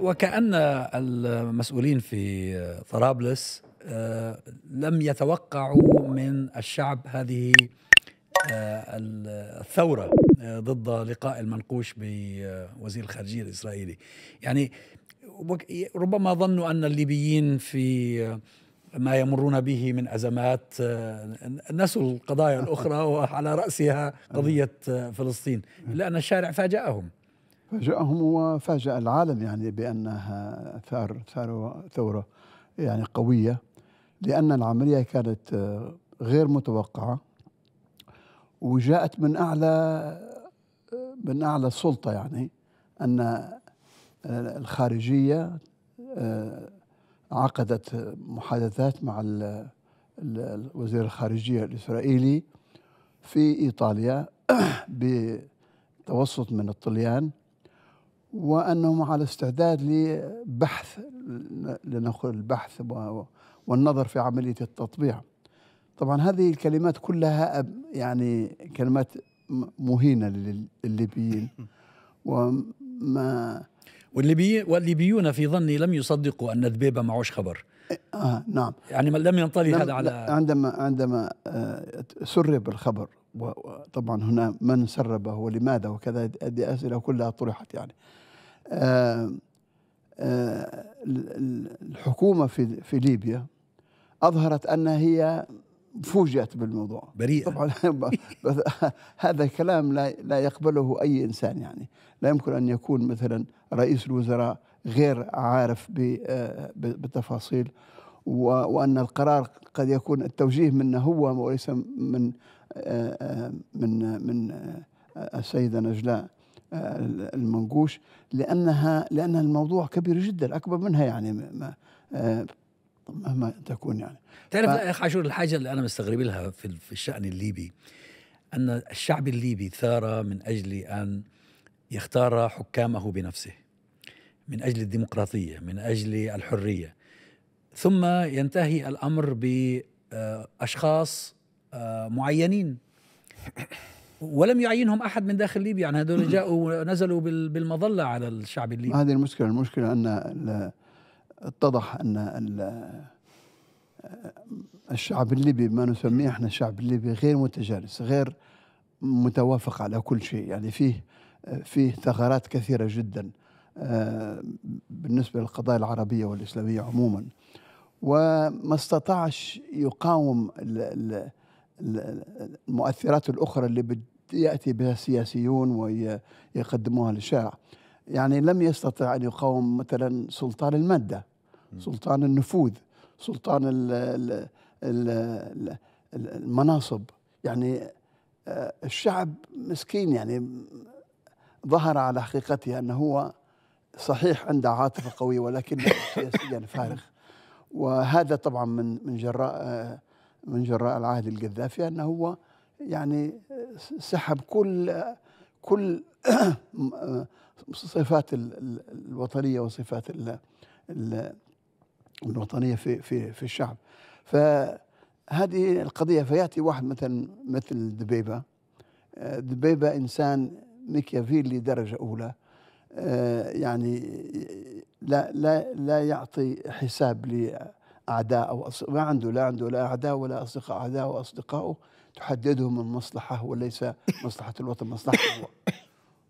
وكأن المسؤولين في طرابلس آه، لم يتوقعوا من الشعب هذه آه، الثورة آه، ضد لقاء المنقوش بوزير الخارجية الإسرائيلي يعني ربما ظنوا أن الليبيين في ما يمرون به من أزمات نسوا القضايا الأخرى وعلى رأسها قضية فلسطين نعم. لأن الشارع فاجأهم فاجأهم وفاجأ العالم يعني بأنها ثار ثورة يعني قوية لأن العملية كانت غير متوقعة وجاءت من أعلى من أعلى السلطة يعني أن الخارجية عقدت محادثات مع وزير الخارجية الإسرائيلي في إيطاليا بتوسط من الطليان وانهم على استعداد لبحث لنقول البحث والنظر في عمليه التطبيع. طبعا هذه الكلمات كلها يعني كلمات مهينه للليبيين وما والليبيين والليبيون في ظني لم يصدقوا ان دبيبه معوش خبر إيه، آه نعم يعني لم ينطلي هذا على عندما عندما آه، سرب الخبر وطبعا هنا من سربه ولماذا وكذا هذه اسئله كلها طرحت يعني الحكومة في في ليبيا أظهرت أنها هي فوجئت بالموضوع بريئة طبعا هذا كلام لا لا يقبله أي إنسان يعني لا يمكن أن يكون مثلا رئيس الوزراء غير عارف بالتفاصيل وأن القرار قد يكون التوجيه منه هو وليس من آه، آه، من من آه، السيدة نجلاء آه، المنقوش لانها لان الموضوع كبير جدا اكبر منها يعني آه، مهما تكون يعني تعرف ف... يا اخ عاشور الحاجه اللي انا مستغرب لها في, في الشان الليبي ان الشعب الليبي ثار من اجل ان يختار حكامه بنفسه من اجل الديمقراطيه من اجل الحريه ثم ينتهي الامر باشخاص آه، معينين ولم يعينهم احد من داخل ليبيا يعني هذول جاءوا ونزلوا بالمظله على الشعب الليبي هذه المشكله المشكله ان اتضح ان الشعب الليبي ما نسميه احنا الشعب الليبي غير متجانس غير متوافق على كل شيء يعني فيه فيه ثغرات كثيره جدا بالنسبه للقضايا العربيه والاسلاميه عموما وما استطاعش يقاوم المؤثرات الاخرى اللي يأتي بها السياسيون ويقدموها للشارع يعني لم يستطع أن يقاوم مثلا سلطان المادة سلطان النفوذ سلطان الـ الـ الـ المناصب يعني آه، الشعب مسكين يعني ظهر على حقيقته أنه هو صحيح عنده عاطفة قوية ولكن سياسيا فارغ وهذا طبعا من من جراء آه، من جراء العهد القذافي أنه هو يعني سحب كل كل صفات الوطنيه وصفات الوطنيه في في في الشعب فهذه القضيه فياتي واحد مثلا مثل دبيبه دبيبه انسان ميكيافيلي درجه اولى يعني لا لا لا يعطي حساب لاعداء او ما عنده لا عنده لا اعداء ولا اصدقاء اعداء واصدقائه تحددهم المصلحة وليس مصلحة الوطن مصلحة هو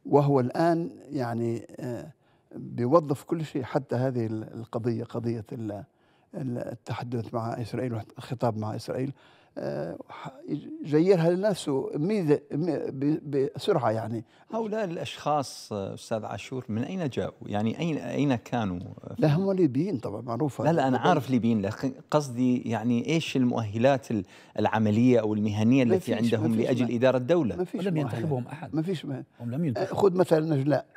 وهو الآن يعني آه، بيوظف كل شيء حتى هذه القضية قضية التحدث مع إسرائيل والخطاب مع إسرائيل يجيرها لنفسه بسرعه يعني هؤلاء الاشخاص استاذ عاشور من اين جاؤوا؟ يعني اين اين كانوا؟ لا هم ليبيين طبعا معروفه لا لا انا عارف ليبيين لكن قصدي يعني ايش المؤهلات العمليه او المهنيه التي عندهم لاجل اداره الدوله؟ ما فيش لم ينتخبهم احد ما فيش هم لم ينتخبهم آه، خذ مثلا نجلاء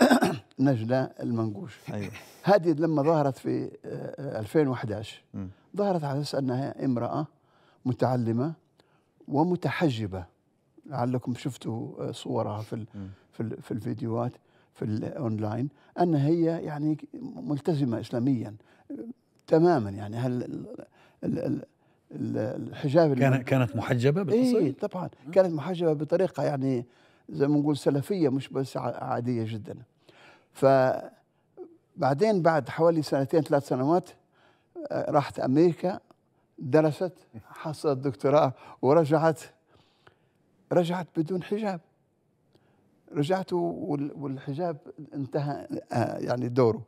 نجلاء المنقوش أيوه. هذه لما ظهرت في 2011 آه، آه، ظهرت على اساس انها امراه متعلمه ومتحجبه لعلكم شفتوا صورها في في الفيديوهات في الاونلاين ان هي يعني ملتزمه اسلاميا تماما يعني هل الحجاب كانت كانت محجبه بالتصوير؟ اي طبعا كانت محجبه بطريقه يعني زي ما نقول سلفيه مش بس عاديه جدا. ف بعدين بعد حوالي سنتين ثلاث سنوات آه، راحت امريكا درست حصلت دكتوراه ورجعت رجعت بدون حجاب رجعت والحجاب انتهى آه، يعني دوره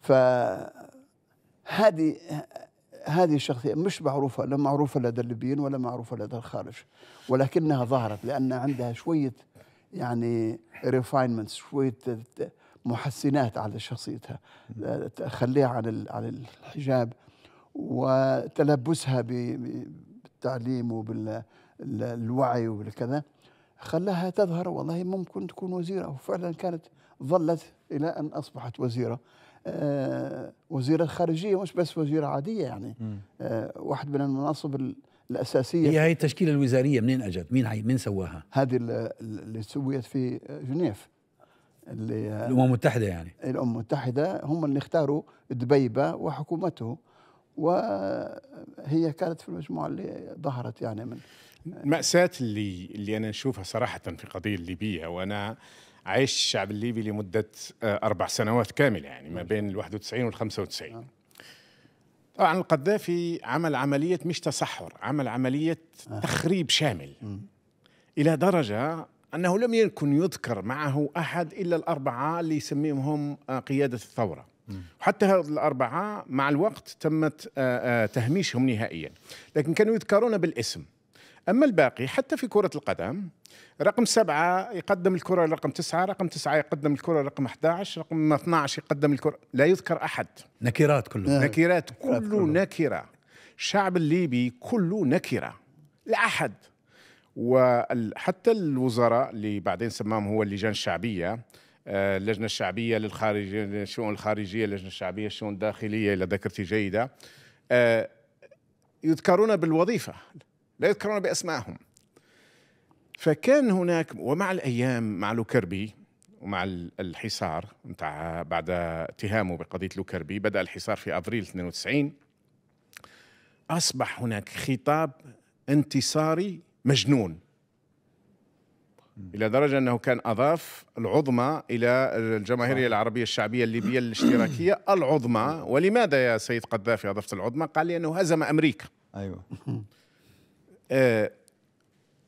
فهذه هذه الشخصية مش معروفة لا معروفة لدى الليبيين ولا معروفة لدى الخارج ولكنها ظهرت لأن عندها شوية يعني ريفاينمنت شوية محسنات على شخصيتها آه، تخليها عن عن الحجاب وتلبسها بالتعليم وبالوعي وبالكذا خلاها تظهر والله ممكن تكون وزيرة وفعلا كانت ظلت إلى أن أصبحت وزيرة آه، وزيرة خارجية مش بس وزيرة عادية يعني آه، واحد من المناصب الأساسية هي هي التشكيلة الوزارية منين أجت؟ مين هي مين سواها؟ هذه اللي سويت في جنيف اللي الأمم المتحدة يعني الأمم المتحدة هم اللي اختاروا دبيبة وحكومته وهي كانت في المجموعه اللي ظهرت يعني من المأساة اللي اللي انا نشوفها صراحه في القضيه الليبيه وانا عايش الشعب الليبي لمده آه، اربع سنوات كامله يعني ما بين ال 91 وال 95 طبعا القذافي عمل عمليه مش تصحر عمل عمليه تخريب شامل الى درجه انه لم يكن يذكر معه احد الا الاربعه اللي يسميهم آه، قياده الثوره وحتى هذه الأربعة مع الوقت تمت آه، آه، تهميشهم نهائيا لكن كانوا يذكرون بالاسم أما الباقي حتى في كرة القدم رقم سبعة يقدم الكرة رقم تسعة رقم تسعة يقدم الكرة رقم 11 رقم 12 يقدم الكرة لا يذكر أحد نكرات آه. كله نكرات كله نكرة الشعب الليبي كله نكرة لا أحد وحتى الوزراء اللي بعدين سماهم هو اللجان الشعبية آه، اللجنه الشعبيه للخارجيه للشؤون الخارجيه اللجنه الشعبيه للشؤون الداخليه الى ذاكرتي جيده آه، يذكرون بالوظيفه لا يذكرون باسمائهم فكان هناك ومع الايام مع لوكربي ومع الحصار متاع بعد اتهامه بقضيه لوكربي بدا الحصار في ابريل 92 اصبح هناك خطاب انتصاري مجنون الى درجه انه كان اضاف العظمى الى الجماهيريه العربيه الشعبيه الليبيه الاشتراكيه العظمى ولماذا يا سيد قذافي اضفت العظمى؟ قال لي انه هزم امريكا ايوه آه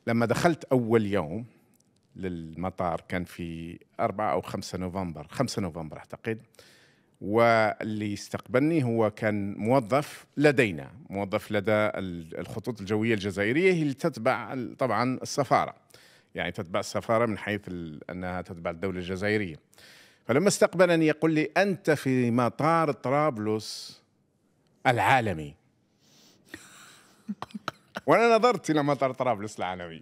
لما دخلت اول يوم للمطار كان في 4 او 5 نوفمبر 5 نوفمبر اعتقد واللي استقبلني هو كان موظف لدينا موظف لدى الخطوط الجويه الجزائريه اللي تتبع طبعا السفاره يعني تتبع السفارة من حيث أنها تتبع الدولة الجزائرية فلما استقبلني يقول لي أنت في مطار طرابلس العالمي وأنا نظرت إلى مطار طرابلس العالمي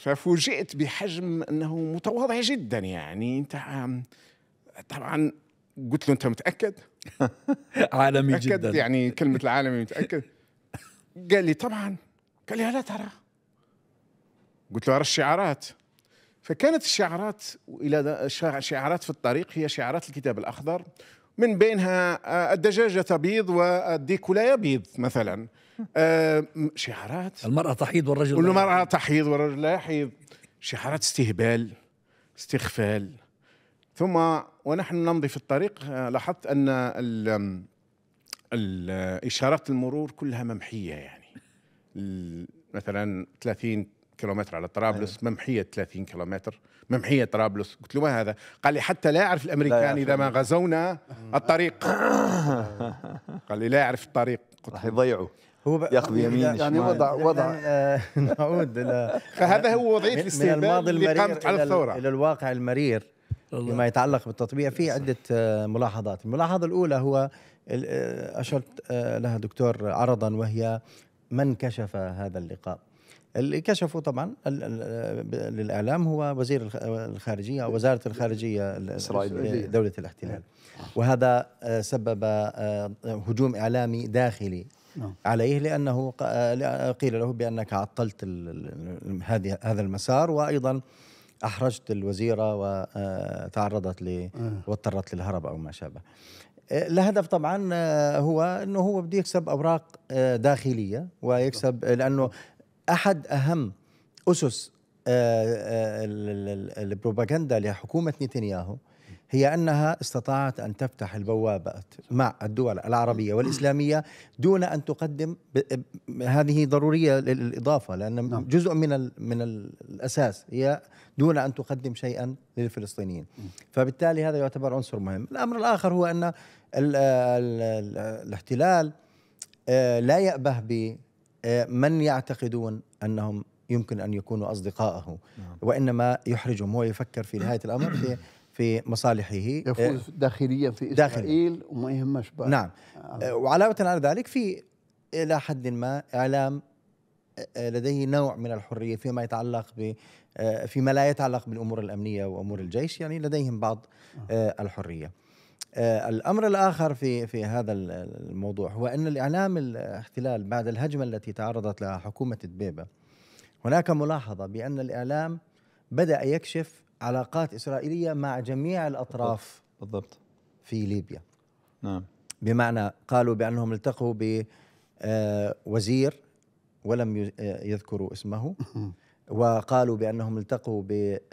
ففوجئت بحجم أنه متواضع جدا يعني أنت طبعا قلت له أنت متأكد؟ عالمي متأكد جدا يعني كلمة العالمي متأكد؟ قال لي طبعا قال لي لا ترى قلت له ارى الشعارات فكانت الشعارات الى شعارات في الطريق هي شعارات الكتاب الاخضر من بينها آه، الدجاجة تبيض والديكولا يبيض مثلا آه، شعارات المرأة تحيض والرجل والمراه تحيض والرجل لا يحيض شعارات استهبال استغفال ثم ونحن نمضي في الطريق آه، لاحظت أن ال إشارات المرور كلها ممحية يعني مثلا 30 كيلومتر على طرابلس أيه. ممحيه 30 كيلومتر ممحيه طرابلس قلت له ما هذا قال لي حتى لا يعرف الامريكان اذا ما غزونا الطريق قال لي لا يعرف الطريق راح يضيعوا هو ب... ياخذ يمين يعني, يعني وضع وضع نعود الى فهذا هو وضعيه الاستقبال من الماضي المرير اللي قامت على الثوره الى الواقع المرير فيما يتعلق بالتطبيع في عده آه، ملاحظات، الملاحظه الاولى هو آه، اشرت آه، لها دكتور عرضا وهي من كشف هذا اللقاء؟ اللي كشفوا طبعا للاعلام هو وزير الخارجيه او وزاره الخارجيه الاسرائيليه دوله الاحتلال نعم. وهذا آه، سبب آه، آه، هجوم اعلامي داخلي نعم. عليه لانه قيل له بانك عطلت هذه هذا المسار وايضا احرجت الوزيره وتعرضت ل واضطرت للهرب او ما شابه الهدف طبعا هو انه هو بده يكسب اوراق داخليه ويكسب لانه احد اهم اسس آه، آه، البروباغندا لحكومه نتنياهو هي انها استطاعت ان تفتح البوابات مع الدول العربيه والاسلاميه دون ان تقدم هذه ضروريه للاضافه لان نعم. جزء من من الاساس هي دون ان تقدم شيئا للفلسطينيين فبالتالي هذا يعتبر عنصر مهم الامر الاخر هو ان الاحتلال آه، لا يأبه من يعتقدون انهم يمكن ان يكونوا اصدقائه نعم. وانما يحرجهم هو يفكر في نهايه الامر في في مصالحه يفوز آه، داخليا في اسرائيل داخلية. وما يهمش بقى نعم آه. آه، وعلاوه على ذلك في الى حد ما اعلام لديه نوع من الحريه فيما يتعلق ب فيما لا يتعلق بالامور الامنيه وامور الجيش يعني لديهم بعض الحريه آه، الامر الاخر في في هذا الموضوع هو ان الاعلام الاحتلال بعد الهجمه التي تعرضت لها حكومه دبيبه هناك ملاحظه بان الاعلام بدا يكشف علاقات اسرائيليه مع جميع الاطراف بالضبط في ليبيا نعم بمعنى قالوا بانهم التقوا بوزير آه، ولم آه، يذكروا اسمه وقالوا بانهم التقوا بابن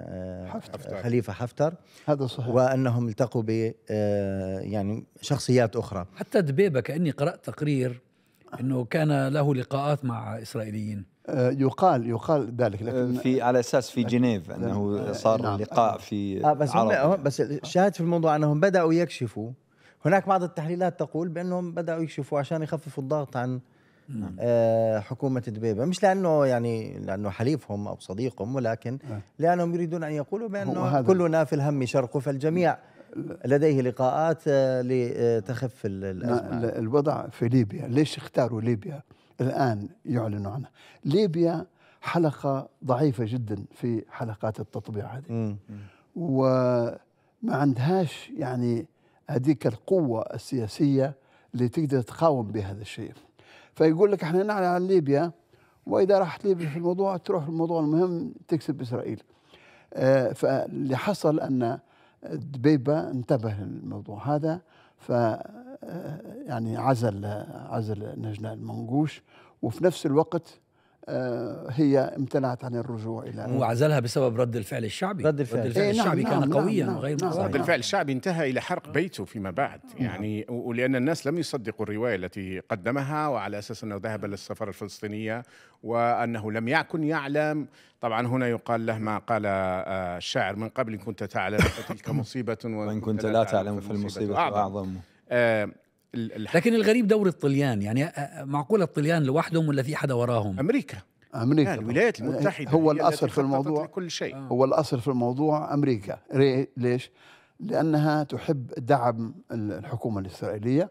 آه، آه، حفتر. خليفه حفتر هذا صحيح وانهم التقوا ب آه، يعني شخصيات اخرى حتى دبيبه كاني قرات تقرير انه كان له لقاءات مع اسرائيليين يقال يقال ذلك لكن في على اساس في جنيف انه صار نعم. لقاء في آه بس عرب. بس الشاهد في الموضوع انهم بداوا يكشفوا هناك بعض التحليلات تقول بانهم بداوا يكشفوا عشان يخففوا الضغط عن نعم. آه، حكومة دبيبة مش لأنه يعني لأنه حليفهم أو صديقهم ولكن آه. لأنهم يريدون أن يقولوا بأنه كلنا في الهم شرق فالجميع لديه لقاءات آه، لتخف الأزمة الوضع في ليبيا ليش اختاروا ليبيا الآن يعلنوا عنها ليبيا حلقة ضعيفة جدا في حلقات التطبيع هذه وما عندهاش يعني هذيك القوة السياسية اللي تقدر تقاوم بهذا الشيء فيقول لك احنا نعلن عن ليبيا واذا راحت ليبيا في الموضوع تروح الموضوع المهم تكسب اسرائيل آه، فاللي حصل ان دبيبه انتبه للموضوع هذا ف آه، يعني عزل عزل نجنا المنقوش وفي نفس الوقت آه، هي امتنعت عن الرجوع الى وعزلها بسبب رد الفعل الشعبي رد الفعل, رد الفعل إيه نعم الشعبي نعم كان نعم قويا نعم وغير نعم رد نعم الفعل الشعبي انتهى الى حرق بيته فيما بعد نعم. يعني ولان الناس لم يصدقوا الروايه التي قدمها وعلى اساس انه ذهب للسفر الفلسطينيه وانه لم يكن يعلم طبعا هنا يقال له ما قال آه، الشاعر من قبل ان كنت تعلم فتلك مصيبه وان كنت لا تعلم فالمصيبه اعظم, أعظم. آه، لكن الغريب دور الطليان يعني معقوله الطليان لوحدهم ولا في حدا وراهم امريكا امريكا يعني الولايات المتحده هو الاصل في الموضوع كل شيء هو الاصل في الموضوع امريكا ليش لانها تحب دعم الحكومه الاسرائيليه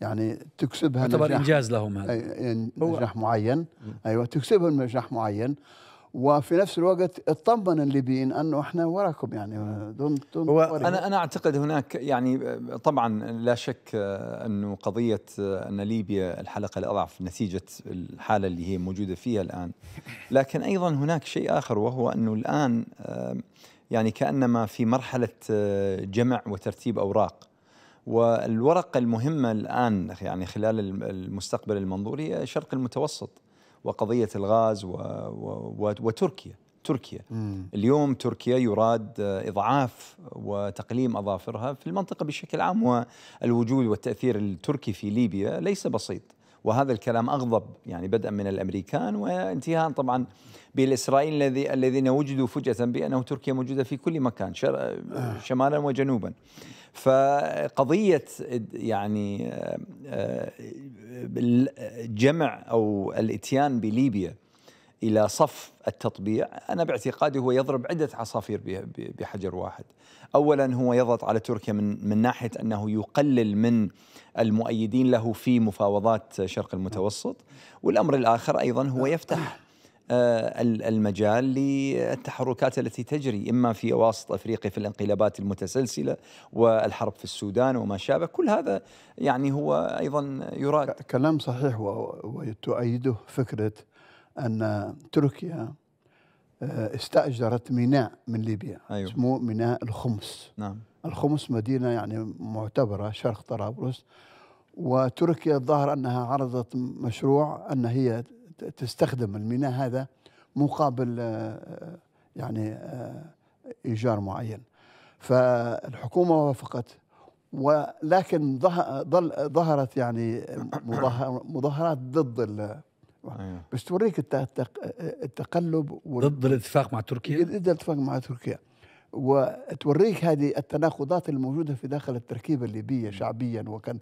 يعني تكسبها يعتبر انجاز لهم هذا نجاح معين ايوه تكسبهم نجاح معين وفي نفس الوقت اطمن الليبيين انه احنا وراكم يعني دون دون هو انا انا اعتقد هناك يعني طبعا لا شك انه قضيه ان ليبيا الحلقه الاضعف نتيجه الحاله اللي هي موجوده فيها الان لكن ايضا هناك شيء اخر وهو انه الان يعني كانما في مرحله جمع وترتيب اوراق والورقه المهمه الان يعني خلال المستقبل المنظور هي شرق المتوسط وقضية الغاز و و وتركيا تركيا مم. اليوم تركيا يراد إضعاف وتقليم أظافرها في المنطقة بشكل عام والوجود والتأثير التركي في ليبيا ليس بسيط وهذا الكلام أغضب يعني بدءا من الأمريكان وانتهاء طبعا بالإسرائيل الذي الذين وجدوا فجأة بأنه تركيا موجودة في كل مكان آه. شمالا وجنوبا فقضية يعني آه، آه، جمع أو الاتيان بليبيا الى صف التطبيع انا باعتقادي هو يضرب عده عصافير بحجر واحد اولا هو يضغط على تركيا من من ناحيه انه يقلل من المؤيدين له في مفاوضات شرق المتوسط والامر الاخر ايضا هو يفتح آه، المجال للتحركات التي تجري اما في اواسط افريقيا في الانقلابات المتسلسله والحرب في السودان وما شابه، كل هذا يعني هو ايضا يراد كلام صحيح وتؤيده فكره ان تركيا آه، استاجرت ميناء من ليبيا أيوة. اسمه ميناء الخمس نعم الخمس مدينه يعني معتبره شرق طرابلس وتركيا الظاهر انها عرضت مشروع ان هي تستخدم الميناء هذا مقابل آه، آه، يعني ايجار معين فالحكومه وافقت ولكن ظهرت يعني مظاهرات ضد أيوه. بس توريك التقلب وال... ضد الاتفاق مع تركيا ضد الاتفاق مع تركيا وتوريك هذه التناقضات الموجودة في داخل التركيبة الليبية شعبيا وكان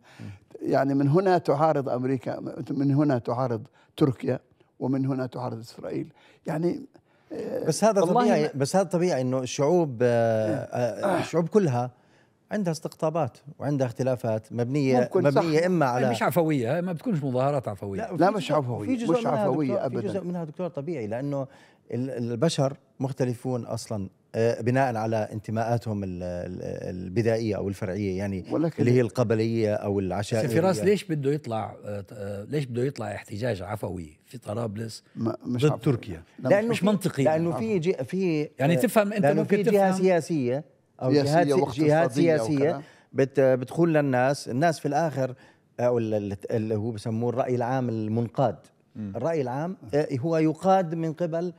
يعني من هنا تعارض أمريكا من هنا تعارض تركيا ومن هنا تعارض إسرائيل يعني آه، بس هذا طبيعي بس هذا طبيعي انه الشعوب آه، إيه. آه، الشعوب كلها عندها استقطابات وعندها اختلافات مبنيه مبنيه صح. اما على مش عفويه ما بتكونش مظاهرات عفويه لا, لا مش عفويه في جزء مش عفويه ابدا في جزء منها دكتور طبيعي لانه البشر مختلفون اصلا آه، بناء على انتماءاتهم البدائيه او الفرعيه يعني اللي هي القبليه او العشائريه فراس ليش بده يطلع آه، آه، ليش بده يطلع احتجاج عفوي في طرابلس مش ضد تركيا لانه مش منطقي لانه في في يعني تفهم انت ممكن في جهه سياسيه او جهات جهات سياسيه بتقول للناس الناس في الاخر او اللي هو بسموه الراي العام المنقاد م. الراي العام آه، هو يقاد من قبل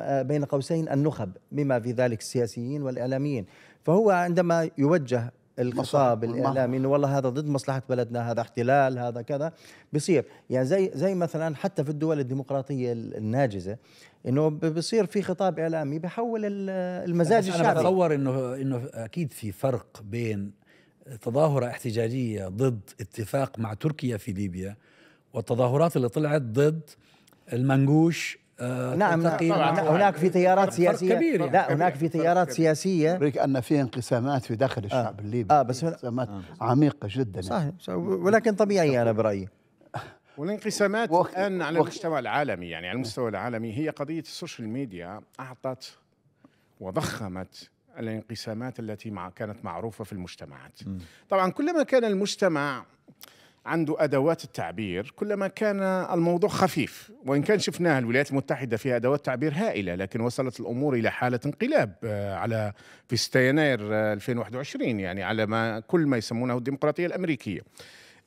آه، بين قوسين النخب بما في ذلك السياسيين والاعلاميين فهو عندما يوجه الخطاب الاعلامي انه والله هذا ضد مصلحه بلدنا هذا احتلال هذا كذا بصير يعني زي زي مثلا حتى في الدول الديمقراطيه الناجزه انه بصير في خطاب اعلامي بحول المزاج يعني الشعبي انا بتصور انه انه اكيد في فرق بين تظاهره احتجاجيه ضد اتفاق مع تركيا في ليبيا والتظاهرات اللي طلعت ضد المنقوش آه، نعم،, نعم نعم هناك في تيارات سياسيه كبير يعني لا هناك في تيارات سياسيه بريك ان في انقسامات في داخل آه. الشعب الليبي اه بس انقسامات آه، عميقه جدا صحيح ولكن طبيعي انا برايي والانقسامات الان على المستوى العالمي يعني على المستوى العالمي هي قضيه السوشيال ميديا اعطت وضخمت الانقسامات التي مع كانت معروفه في المجتمعات. طبعا كلما كان المجتمع عنده ادوات التعبير كلما كان الموضوع خفيف وان كان شفناها الولايات المتحده فيها ادوات تعبير هائله لكن وصلت الامور الى حاله انقلاب آه، على في 6 يناير 2021 آه، يعني على ما كل ما يسمونه الديمقراطيه الامريكيه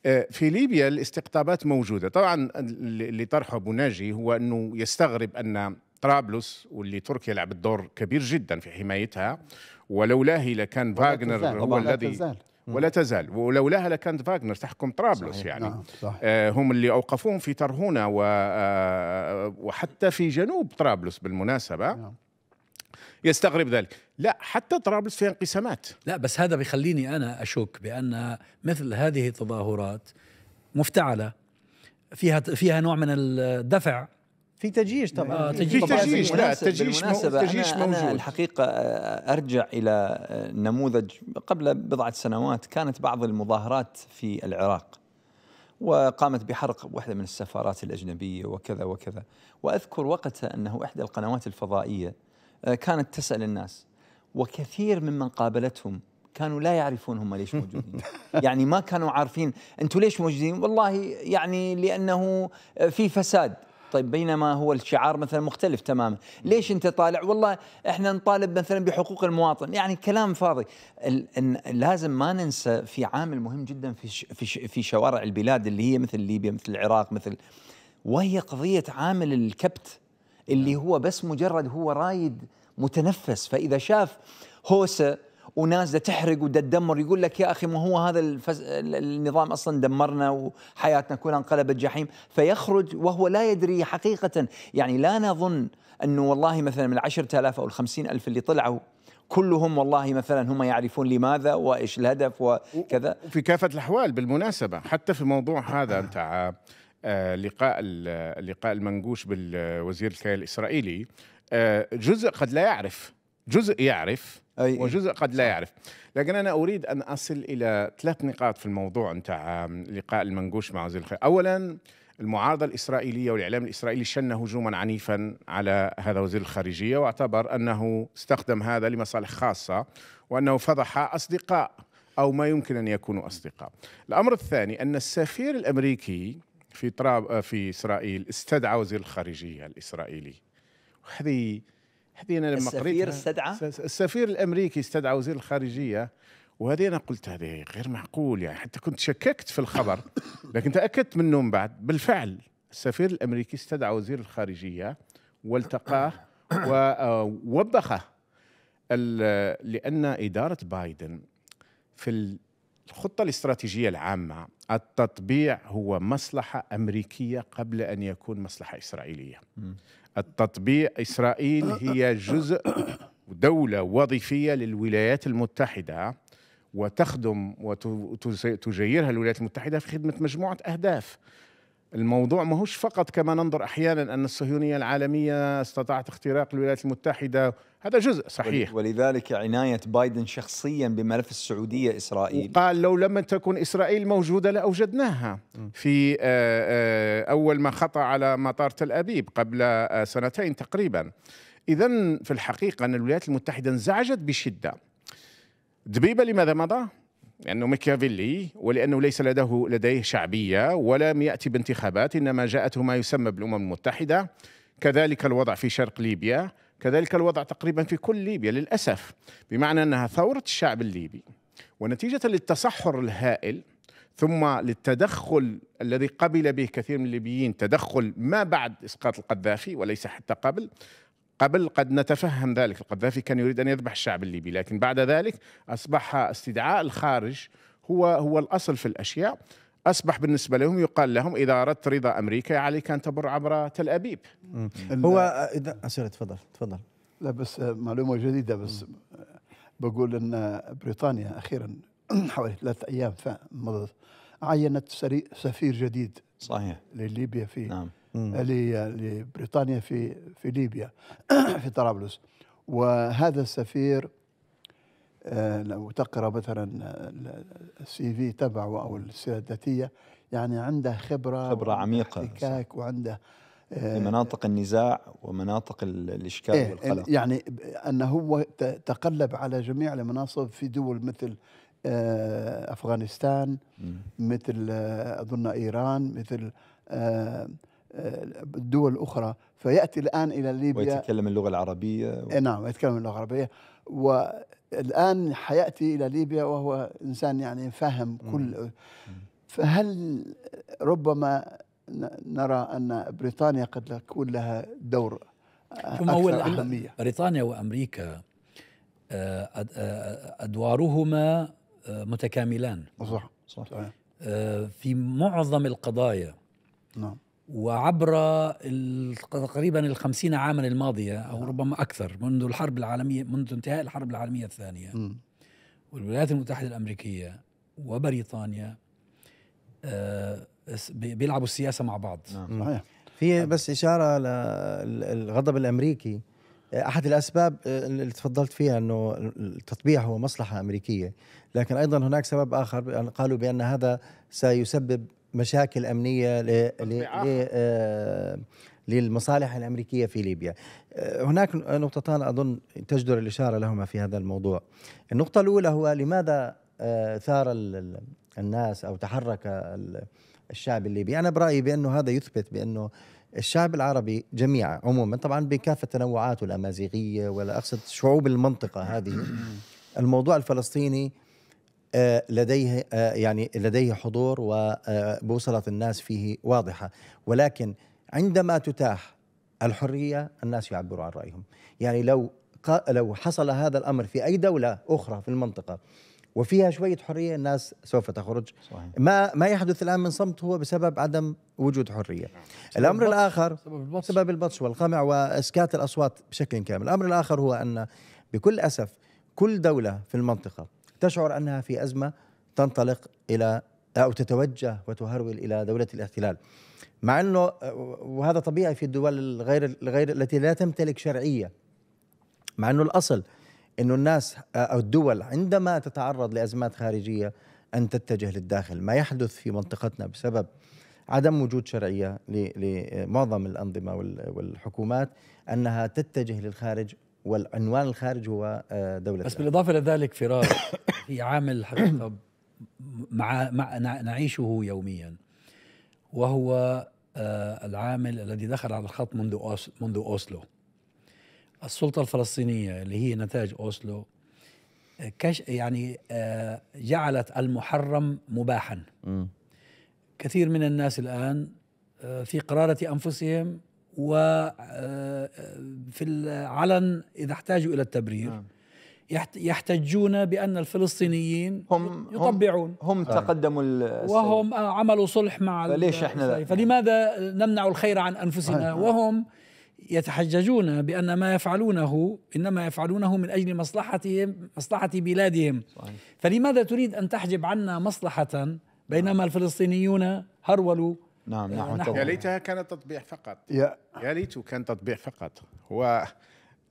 آه، في ليبيا الاستقطابات موجوده طبعا اللي طرحه ابو ناجي هو انه يستغرب ان طرابلس واللي تركيا لعبت دور كبير جدا في حمايتها ولولاه لكان فاغنر هو الذي ولا تزال ولولاها لكانت فاغنر تحكم طرابلس صحيح. يعني نعم. صح. آه، هم اللي اوقفوهم في ترهونه و... آه، وحتى في جنوب طرابلس بالمناسبه نعم. يستغرب ذلك لا حتى طرابلس فيها انقسامات لا بس هذا بيخليني انا اشك بان مثل هذه التظاهرات مفتعله فيها فيها نوع من الدفع في تجيش طبعا آه في تجيش لا التجيش التجيش موجود أنا الحقيقه آه، ارجع الى آه، نموذج قبل بضعه سنوات كانت بعض المظاهرات في العراق وقامت بحرق واحده من السفارات الاجنبيه وكذا وكذا واذكر وقتها انه احدى القنوات الفضائيه آه، كانت تسال الناس وكثير ممن قابلتهم كانوا لا يعرفون هم ليش موجودين يعني ما كانوا عارفين انتم ليش موجودين والله يعني لانه في فساد طيب بينما هو الشعار مثلا مختلف تماما ليش انت طالع والله احنا نطالب مثلا بحقوق المواطن يعني كلام فاضي لازم ما ننسى في عامل مهم جدا في في شوارع البلاد اللي هي مثل ليبيا مثل العراق مثل وهي قضيه عامل الكبت اللي نعم. هو بس مجرد هو رايد متنفس فاذا شاف هوسه وناس تحرق وتدمر يقول لك يا اخي ما هو هذا الفز... النظام اصلا دمرنا وحياتنا كلها انقلبت جحيم فيخرج وهو لا يدري حقيقه يعني لا نظن انه والله مثلا من 10000 او ال 50000 اللي طلعوا كلهم والله مثلا هم يعرفون لماذا وايش الهدف وكذا في كافه الاحوال بالمناسبه حتى في الموضوع هذا بتاع آه، لقاء لقاء المنقوش بالوزير الكيان الاسرائيلي آه، جزء قد لا يعرف جزء يعرف أي وجزء قد لا يعرف لكن أنا أريد أن أصل إلى ثلاث نقاط في الموضوع نتاع لقاء المنقوش مع وزير الخارجية أولا المعارضة الإسرائيلية والإعلام الإسرائيلي شن هجوما عنيفا على هذا وزير الخارجية واعتبر أنه استخدم هذا لمصالح خاصة وأنه فضح أصدقاء أو ما يمكن أن يكونوا أصدقاء الأمر الثاني أن السفير الأمريكي في طراب آه، في إسرائيل استدعى وزير الخارجية الإسرائيلي وهذه هذه انا لما قريت السفير استدعى السفير الامريكي استدعى وزير الخارجيه وهذه انا قلت هذه غير معقول يعني حتى كنت شككت في الخبر لكن تاكدت منه من بعد بالفعل السفير الامريكي استدعى وزير الخارجيه والتقاه آه. آه، ووبخه لان اداره بايدن في الخطه الاستراتيجيه العامه التطبيع هو مصلحه امريكيه قبل ان يكون مصلحه اسرائيليه التطبيع إسرائيل أه، أه. هي جزء دولة وظيفية للولايات المتحدة وتخدم وتجيرها الولايات المتحدة في خدمة مجموعة أهداف الموضوع ما هوش فقط كما ننظر احيانا ان الصهيونيه العالميه استطاعت اختراق الولايات المتحده هذا جزء صحيح ولذلك عنايه بايدن شخصيا بملف السعوديه اسرائيل قال لو لم تكن اسرائيل موجوده لاوجدناها في آه، آه، اول ما خطا على مطار تل ابيب قبل آه، سنتين تقريبا اذا في الحقيقه ان الولايات المتحده انزعجت بشده دبيبه لماذا مضى؟ لأنه ميكافيلي ولأنه ليس لديه لديه شعبية ولم يأتي بانتخابات إنما جاءته ما يسمى بالأمم المتحدة كذلك الوضع في شرق ليبيا كذلك الوضع تقريبا في كل ليبيا للأسف بمعنى أنها ثورة الشعب الليبي ونتيجة للتصحر الهائل ثم للتدخل الذي قبل به كثير من الليبيين تدخل ما بعد اسقاط القذافي وليس حتى قبل قبل قد نتفهم ذلك القذافي كان يريد أن يذبح الشعب الليبي لكن بعد ذلك أصبح استدعاء الخارج هو هو الأصل في الأشياء اصبح بالنسبه لهم يقال لهم اذا اردت رضا امريكا عليك ان تبر عبر تل ابيب هو اذا اسير آه، تفضل تفضل لا بس آه، معلومه جديده بس آه، بقول ان بريطانيا اخيرا حوالي ثلاثة ايام مضت عينت سفير جديد صحيح لليبيا في نعم. لبريطانيا في في ليبيا في طرابلس وهذا السفير آه، لو تقرا مثلا آه، السي في تبعه او السيره الذاتيه يعني عنده خبره خبره عميقه احتكاك وعنده آه، في مناطق النزاع ومناطق الاشكال إيه والقلق يعني انه هو تقلب على جميع المناصب في دول مثل افغانستان مثل اظن ايران مثل الدول الأخرى فيأتي الآن إلى ليبيا ويتكلم اللغة العربية و... إيه، نعم يتكلم اللغة العربية والآن حيأتي إلى ليبيا وهو إنسان يعني فهم كل فهل ربما نرى أن بريطانيا قد يكون لها دور أكثر أهمية بريطانيا وأمريكا آه، آه، أدوارهما آه، متكاملان صح صح في معظم القضايا نعم وعبر تقريبا الخمسين عاما الماضية أو نعم. ربما أكثر منذ الحرب العالمية منذ انتهاء الحرب العالمية الثانية م. والولايات المتحدة الأمريكية وبريطانيا آه، بيلعبوا السياسة مع بعض نعم. صحيح في بس إشارة للغضب الأمريكي آه، احد الاسباب آه، اللي تفضلت فيها انه التطبيع هو مصلحه امريكيه لكن ايضا هناك سبب اخر قالوا بان هذا سيسبب مشاكل امنيه آه، للمصالح الامريكيه في ليبيا. آه، هناك نقطتان اظن تجدر الاشاره لهما في هذا الموضوع. النقطه الاولى هو لماذا آه، ثار الناس او تحرك الشعب الليبي؟ انا برايي بانه هذا يثبت بانه الشعب العربي جميعا عموما طبعا بكافه تنوعاته الامازيغيه ولا اقصد شعوب المنطقه هذه الموضوع الفلسطيني آه، لديه آه، يعني لديه حضور وبوصلة آه، الناس فيه واضحة ولكن عندما تتاح الحرية الناس يعبروا عن رأيهم يعني لو لو حصل هذا الأمر في أي دولة أخرى في المنطقة وفيها شوية حرية الناس سوف تخرج صحيح. ما ما يحدث الآن من صمت هو بسبب عدم وجود حرية نعم. الأمر البطش. الآخر سبب البطش. سبب البطش والقمع وإسكات الأصوات بشكل كامل الأمر الآخر هو أن بكل أسف كل دولة في المنطقة تشعر انها في ازمه تنطلق الى او تتوجه وتهرول الى دوله الاحتلال. مع انه وهذا طبيعي في الدول الغير الغير التي لا تمتلك شرعيه. مع انه الاصل انه الناس او الدول عندما تتعرض لازمات خارجيه ان تتجه للداخل، ما يحدث في منطقتنا بسبب عدم وجود شرعيه لمعظم الانظمه والحكومات انها تتجه للخارج والعنوان الخارج هو آه، دولة بس بالإضافة لذلك فرار في عامل حقيقة مع, مع نعيشه يوميا وهو آه، العامل الذي دخل على الخط منذ منذ أوسلو السلطة الفلسطينية اللي هي نتاج أوسلو كش يعني آه، جعلت المحرم مباحا كثير من الناس الآن في قرارة أنفسهم وفي آه، آه، العلن اذا احتاجوا الى التبرير نعم. يحتجون بان الفلسطينيين هم يطبعون هم, هم آه. تقدموا السيد. وهم عملوا صلح مع فليش احنا لا. فلماذا نمنع الخير عن انفسنا وهم يتحججون بان ما يفعلونه انما يفعلونه من اجل مصلحتهم مصلحه بلادهم صحيح. فلماذا تريد ان تحجب عنا مصلحه بينما نعم. الفلسطينيون هرولوا نعم نحو التطبيع آه، يا ليتها كان تطبيع فقط يا, يا ليته كان تطبيع فقط هو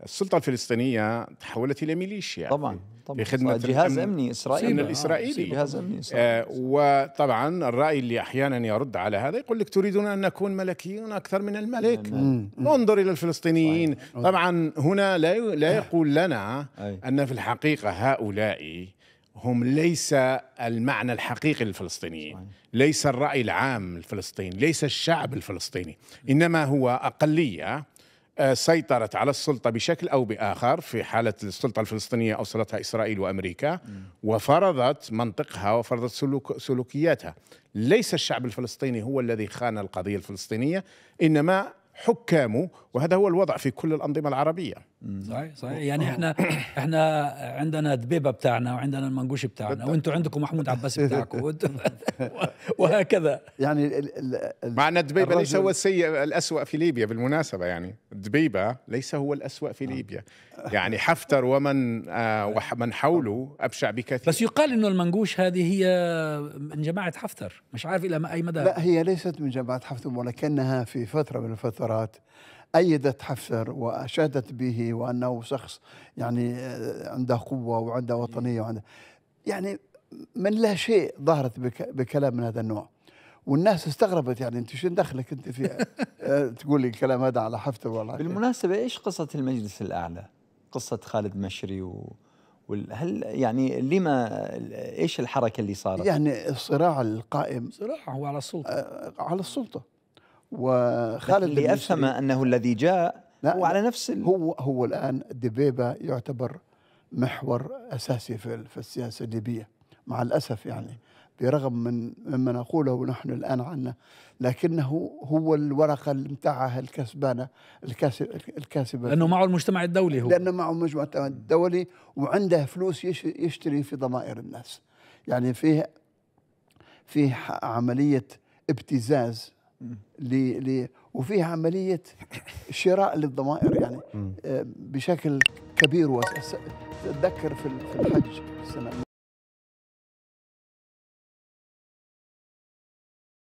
السلطه الفلسطينيه تحولت الى ميليشيا طبعا طبعا لخدمة آه، جهاز امني آه، اسرائيلي الامن الاسرائيلي جهاز امني اسرائيلي آه وطبعا الراي اللي احيانا يرد على هذا يقول لك تريدون ان نكون ملكيون اكثر من الملك انظر الى الفلسطينيين طبعا هنا لا لا يقول لنا ان في الحقيقه هؤلاء هم ليس المعنى الحقيقي للفلسطينيين ليس الرأي العام الفلسطيني ليس الشعب الفلسطيني إنما هو أقلية آه، سيطرت على السلطة بشكل أو بآخر في حالة السلطة الفلسطينية أوصلتها إسرائيل وأمريكا وفرضت منطقها وفرضت سلوك سلوكياتها ليس الشعب الفلسطيني هو الذي خان القضية الفلسطينية إنما حكامه وهذا هو الوضع في كل الأنظمة العربية صحيح صحيح يعني آه. احنا احنا عندنا دبيبه بتاعنا وعندنا المنقوش بتاعنا وانتم عندكم محمود عباس بتاعكم وهكذا يعني مع ان الدبيبه ليس هو السيء الاسوء في ليبيا بالمناسبه يعني الدبيبه ليس هو الاسوء في آه. ليبيا يعني حفتر ومن آه، ومن حوله ابشع بكثير بس يقال انه المنقوش هذه هي من جماعه حفتر مش عارف الى اي مدى لا هي ليست من جماعه حفتر ولكنها في فتره من الفترات أيدت حفتر وأشادت به وأنه شخص يعني آه، عنده قوة وعنده إيه. وطنية وعنده يعني من لا شيء ظهرت بكلام من هذا النوع والناس استغربت يعني انت شنو دخلك انت في آه، تقولي الكلام هذا على حفتر والله بالمناسبه ايش قصه المجلس الاعلى؟ قصه خالد مشري و هل يعني لما ايش الحركه اللي صارت؟ يعني الصراع القائم صراع هو على السلطه آه، على السلطه وخالد اللي افهم انه الذي جاء لا هو على نفس ال... هو هو الان دبيبه يعتبر محور اساسي في, في السياسه الليبيه مع الاسف يعني برغم من مما نقوله نحن الان عنه لكنه هو الورقه متاعها الكسبانه الكاسبه لانه معه المجتمع الدولي هو لانه معه المجتمع الدولي وعنده فلوس يشتري في ضمائر الناس يعني فيه فيه عمليه ابتزاز وفيها عمليه شراء للضمائر يعني آه، بشكل كبير وتذكر في الحج السنه